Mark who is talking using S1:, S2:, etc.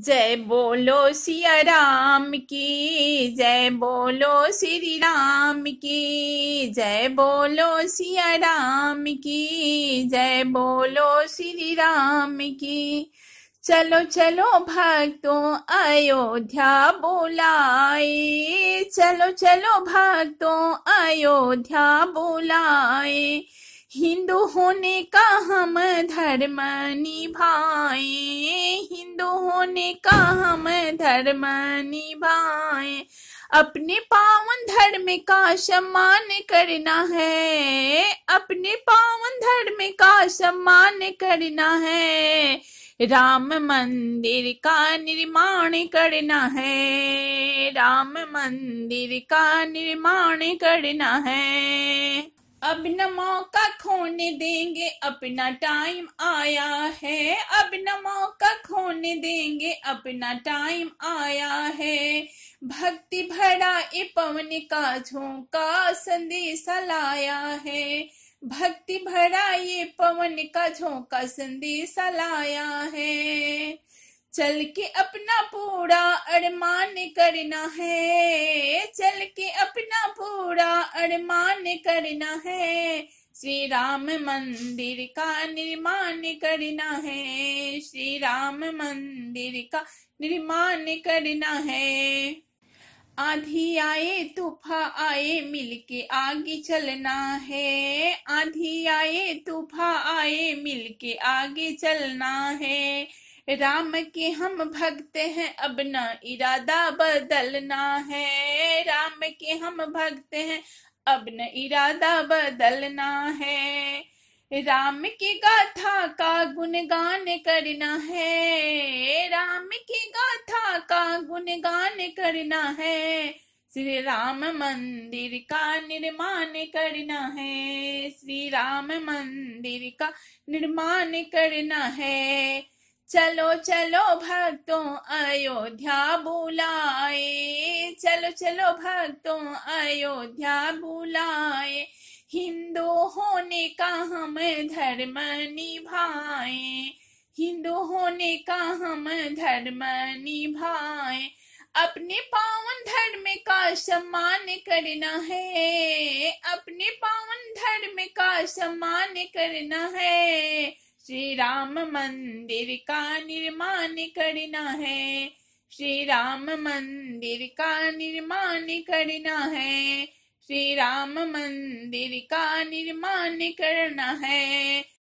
S1: जय बोलो सिया राम की जय बोलो श्री राम की जय बोलो सिया राम की जय बोलो श्री राम की चलो चलो भक्तों अयोध्या बुलाए चलो चलो भक्तों अयोध्या बुलाए हिंदू होने का हम धर्म निभाए हिंदू होने का हम धर्म निभाए अपने पावन धर्म का सम्मान करना है अपने पावन धर्म का सम्मान करना है राम मंदिर का निर्माण करना है राम मंदिर का निर्माण करना है अब न मौका खोने देंगे अपना टाइम आया है अब न मौका खोने देंगे अपना टाइम आया है भक्ति भरा ए पवन का झोंका संदेश लाया है भक्ति भरा ये पवन का झोंका संदेश लाया है चल के अपना पूरा अरमान करना है चल के अपना पूरा अरमान करना है श्री राम मंदिर का निर्माण करना है श्री राम मंदिर का निर्माण करना है आधी आए तूफा आए मिलके आगे चलना है आधी आए तूफा आए मिलके आगे चलना है राम के हम भक्त हैं अब ना इरादा बदलना है राम के हम भक्त हैं अब न इरादा बदलना है राम की गाथा का गुणगान करना है राम की गाथा का गुणगान करना है श्री राम मंदिर का निर्माण करना है श्री राम मंदिर का निर्माण करना है चलो चलो भक्तों अयोध्या बुलाए चलो चलो भक्तों अयोध्या बुलाए हिंदू होने का हम धर्म निभाए हिंदू होने का हम धर्म निभाए अपने पावन धर्म का सम्मान करना है अपने पावन धर्म का सम्मान करना है श्री राम मंदिर का निर्माण करना है श्री राम मंदिर का निर्माण करना है श्री राम मंदिर का निर्माण करना है